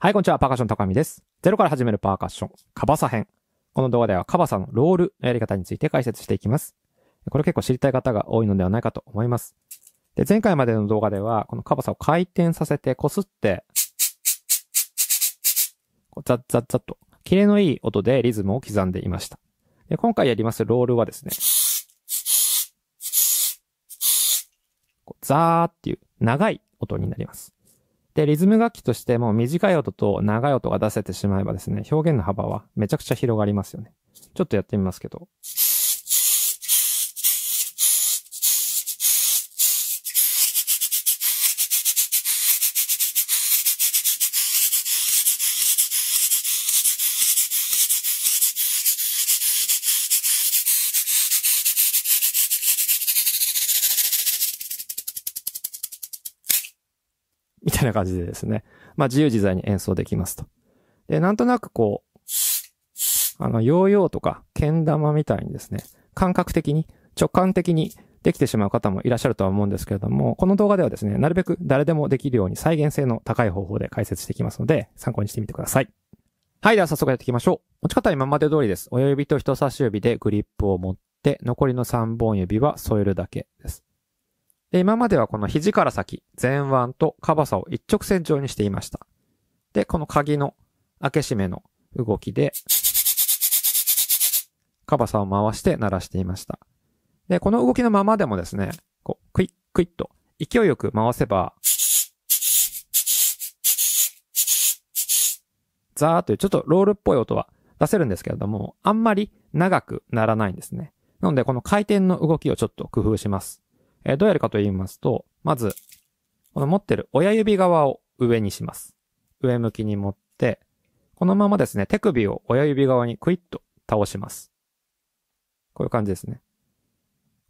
はい、こんにちは。パーカッション高見です。ゼロから始めるパーカッション、カバサ編。この動画ではカバサのロールのやり方について解説していきます。これ結構知りたい方が多いのではないかと思います。で、前回までの動画では、このカバサを回転させて、こすって、こうザッザッザッと、キレのいい音でリズムを刻んでいました。で今回やりますロールはですね、こうザーっていう長い音になります。で、リズム楽器としても短い音と長い音が出せてしまえばですね、表現の幅はめちゃくちゃ広がりますよね。ちょっとやってみますけど。たいな感じでですね、まあ自由自在に演奏できますと。で、なんとなくこう、あの、ヨーヨーとか、剣玉みたいにですね、感覚的に、直感的にできてしまう方もいらっしゃるとは思うんですけれども、この動画ではですね、なるべく誰でもできるように再現性の高い方法で解説していきますので、参考にしてみてください。はい、では早速やっていきましょう。持ち方は今まで通りです。親指と人差し指でグリップを持って、残りの3本指は添えるだけです。で、今まではこの肘から先、前腕とカバサを一直線上にしていました。で、この鍵の開け閉めの動きで、カバサを回して鳴らしていました。で、この動きのままでもですね、こう、クイックイッと勢いよく回せば、ザーというちょっとロールっぽい音は出せるんですけれども、あんまり長くならないんですね。なので、この回転の動きをちょっと工夫します。えー、どうやるかと言いますと、まず、この持ってる親指側を上にします。上向きに持って、このままですね、手首を親指側にクイッと倒します。こういう感じですね。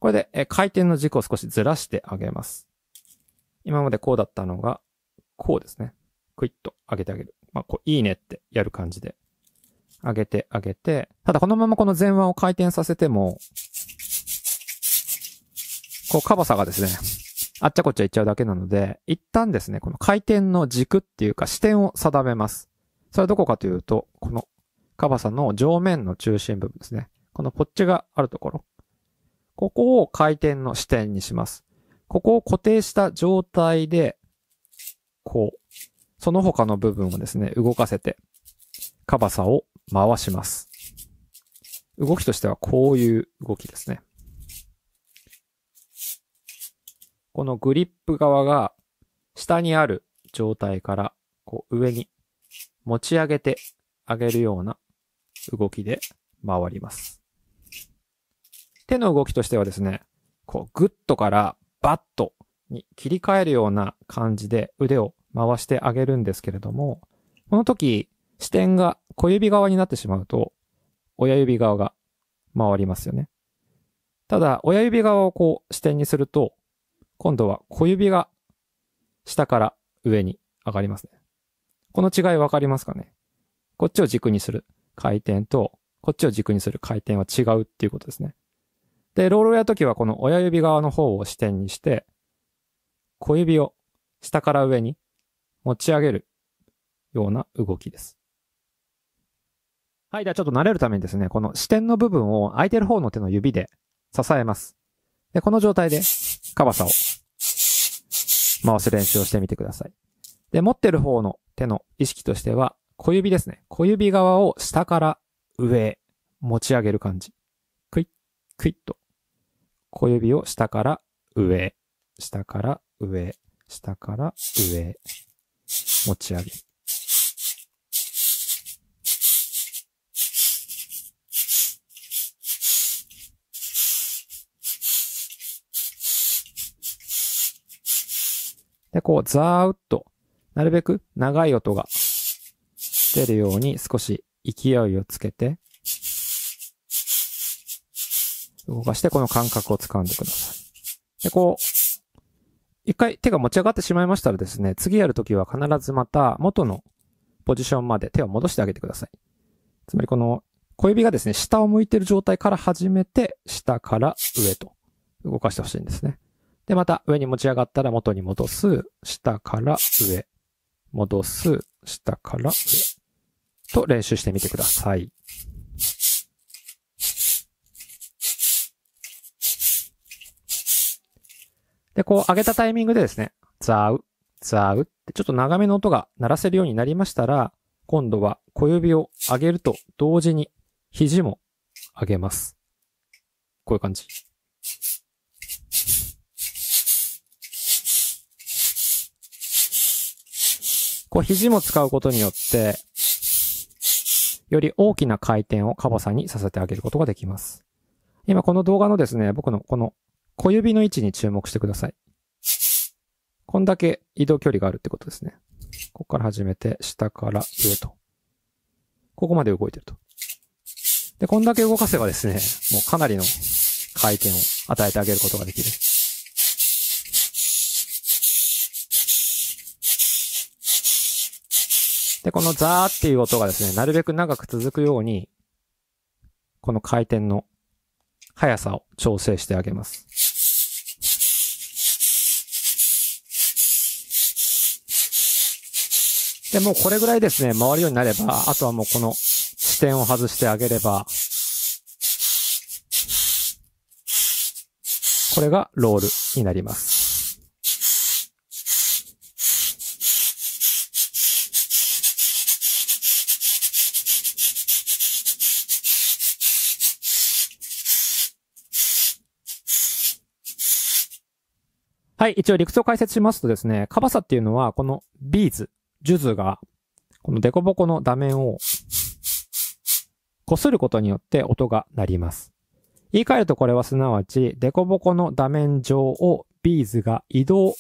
これで、え回転の軸を少しずらしてあげます。今までこうだったのが、こうですね。クイッと上げてあげる。まあ、こう、いいねってやる感じで。上げてあげて、ただこのままこの前腕を回転させても、こう、カバサがですね、あっちゃこっちゃいっちゃうだけなので、一旦ですね、この回転の軸っていうか視点を定めます。それはどこかというと、このカバサの上面の中心部分ですね。このポッチがあるところ。ここを回転の視点にします。ここを固定した状態で、こう、その他の部分をですね、動かせて、カバサを回します。動きとしてはこういう動きですね。このグリップ側が下にある状態からこう上に持ち上げてあげるような動きで回ります。手の動きとしてはですね、こうグッとからバッとに切り替えるような感じで腕を回してあげるんですけれども、この時視点が小指側になってしまうと、親指側が回りますよね。ただ、親指側をこう視点にすると、今度は小指が下から上に上がりますね。この違いわかりますかねこっちを軸にする回転と、こっちを軸にする回転は違うっていうことですね。で、ロールをやるときはこの親指側の方を支点にして、小指を下から上に持ち上げるような動きです。はい、ではちょっと慣れるためにですね、この支点の部分を空いてる方の手の指で支えます。で、この状態でかばさを回す練習をしてみてください。で、持ってる方の手の意識としては、小指ですね。小指側を下から上へ持ち上げる感じ。クイッ、クイッと。小指を下から上へ、下から上へ、下から上へ持ち上げる。こう、ザーッと、なるべく長い音が出るように少し勢いをつけて、動かしてこの感覚を掴んでください。で、こう、一回手が持ち上がってしまいましたらですね、次やるときは必ずまた元のポジションまで手を戻してあげてください。つまりこの小指がですね、下を向いてる状態から始めて、下から上と動かしてほしいんですね。で、また上に持ち上がったら元に戻す、下から上、戻す、下から上、と練習してみてください。で、こう上げたタイミングでですね、ザウ、ザウってちょっと長めの音が鳴らせるようになりましたら、今度は小指を上げると同時に肘も上げます。こういう感じ。こう肘も使うことによって、より大きな回転をカボさんにさせてあげることができます。今この動画のですね、僕のこの小指の位置に注目してください。こんだけ移動距離があるってことですね。ここから始めて、下から上と。ここまで動いてると。で、こんだけ動かせばですね、もうかなりの回転を与えてあげることができる。で、このザーっていう音がですね、なるべく長く続くように、この回転の速さを調整してあげます。で、もうこれぐらいですね、回るようになれば、あとはもうこの視点を外してあげれば、これがロールになります。はい、一応理屈を解説しますとですね、カバサっていうのは、このビーズ、数珠が、このデコボコの打面を、擦ることによって音が鳴ります。言い換えるとこれはすなわち、デコボコの打面上をビーズが移動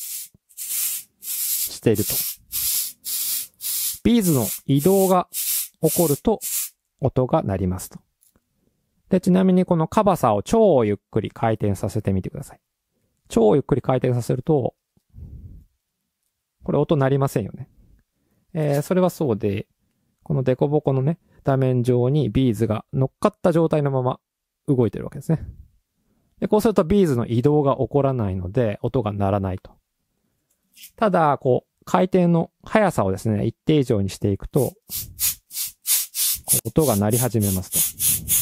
していると。ビーズの移動が起こると音が鳴りますと。で、ちなみにこのカバサを超ゆっくり回転させてみてください。超ゆっくり回転させると、これ音鳴りませんよね。えー、それはそうで、このデコボコのね、画面上にビーズが乗っかった状態のまま動いてるわけですね。で、こうするとビーズの移動が起こらないので、音が鳴らないと。ただ、こう、回転の速さをですね、一定以上にしていくと、音が鳴り始めますと。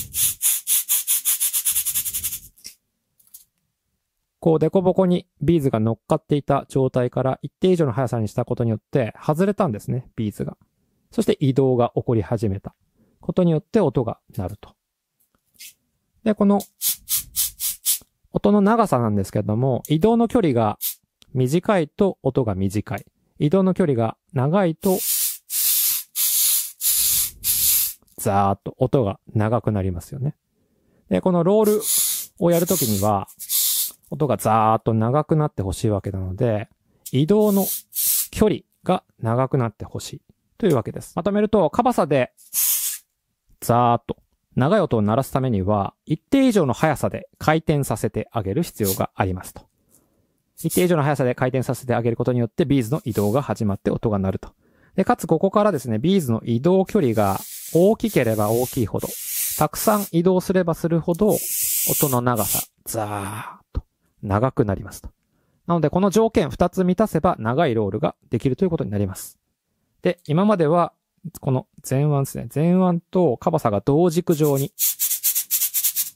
こう、ぼこにビーズが乗っかっていた状態から一定以上の速さにしたことによって、外れたんですね、ビーズが。そして移動が起こり始めたことによって音が鳴ると。で、この、音の長さなんですけども、移動の距離が短いと音が短い。移動の距離が長いと、ザーっと音が長くなりますよね。で、このロールをやるときには、音がザーっと長くなってほしいわけなので、移動の距離が長くなってほしいというわけです。まとめると、カバサで、ザーっと長い音を鳴らすためには、一定以上の速さで回転させてあげる必要がありますと。一定以上の速さで回転させてあげることによってビーズの移動が始まって音が鳴ると。で、かつここからですね、ビーズの移動距離が大きければ大きいほど、たくさん移動すればするほど、音の長さ、ザー長くなりますと。なので、この条件2つ満たせば長いロールができるということになります。で、今までは、この前腕ですね。前腕とカバサが同軸上に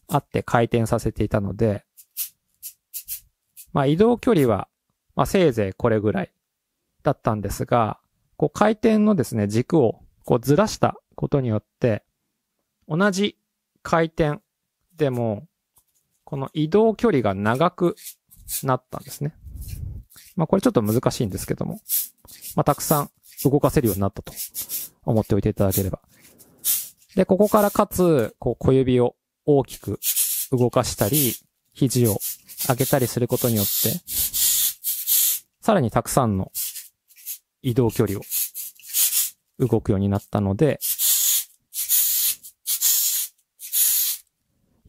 あって回転させていたので、まあ移動距離は、まあせいぜいこれぐらいだったんですが、こう回転のですね、軸をこうずらしたことによって、同じ回転でもこの移動距離が長くなったんですね。まあこれちょっと難しいんですけども、まあたくさん動かせるようになったと思っておいていただければ。で、ここからかつ、こう小指を大きく動かしたり、肘を上げたりすることによって、さらにたくさんの移動距離を動くようになったので、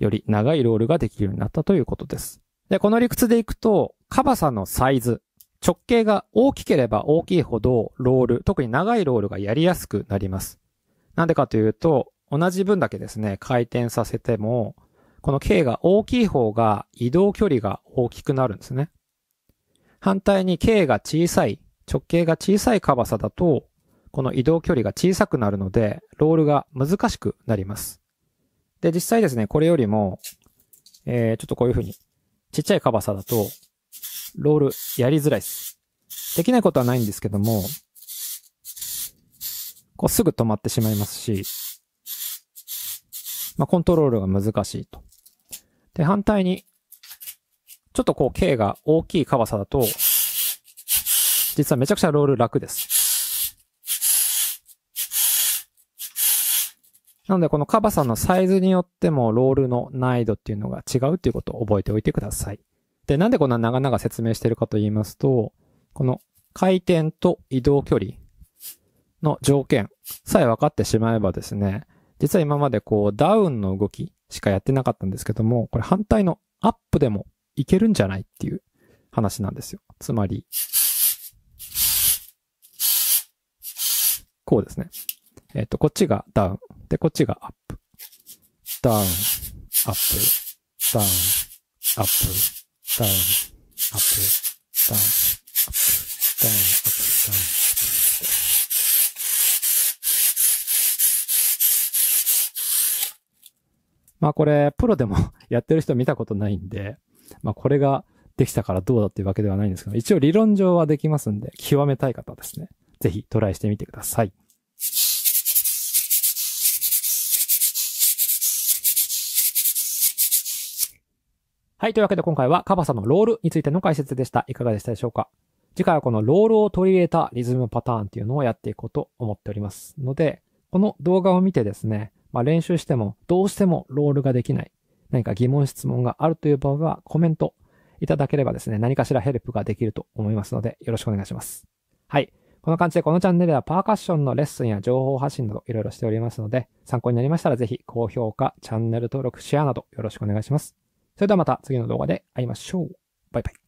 より長いロールができるようになったということです。で、この理屈でいくと、カバサのサイズ、直径が大きければ大きいほどロール、特に長いロールがやりやすくなります。なんでかというと、同じ分だけですね、回転させても、この径が大きい方が移動距離が大きくなるんですね。反対に径が小さい、直径が小さいカバサだと、この移動距離が小さくなるので、ロールが難しくなります。で、実際ですね、これよりも、えー、ちょっとこういう風に、ちっちゃいカバサだと、ロールやりづらいです。できないことはないんですけども、こうすぐ止まってしまいますし、まあ、コントロールが難しいと。で、反対に、ちょっとこう、径が大きいカバサだと、実はめちゃくちゃロール楽です。なので、このカバさんのサイズによっても、ロールの難易度っていうのが違うっていうことを覚えておいてください。で、なんでこんな長々説明してるかと言いますと、この回転と移動距離の条件さえ分かってしまえばですね、実は今までこうダウンの動きしかやってなかったんですけども、これ反対のアップでもいけるんじゃないっていう話なんですよ。つまり、こうですね。えっ、ー、と、こっちがダウン。で、こっちがアップ。ダウン、アップ、ダウン、アップ、ダウン、アップ、ダウン、アップ、ダウン、アップ、ダウン。まあこれ、プロでも やってる人見たことないんで、まあこれができたからどうだっていうわけではないんですけど、一応理論上はできますんで、極めたい方ですね。ぜひトライしてみてください。はい。というわけで今回はカバサのロールについての解説でした。いかがでしたでしょうか次回はこのロールを取り入れたリズムパターンっていうのをやっていこうと思っておりますので、この動画を見てですね、まあ、練習してもどうしてもロールができない、何か疑問質問があるという場合はコメントいただければですね、何かしらヘルプができると思いますので、よろしくお願いします。はい。こんな感じでこのチャンネルではパーカッションのレッスンや情報発信などいろいろしておりますので、参考になりましたらぜひ高評価、チャンネル登録、シェアなどよろしくお願いします。それではまた次の動画で会いましょう。バイバイ。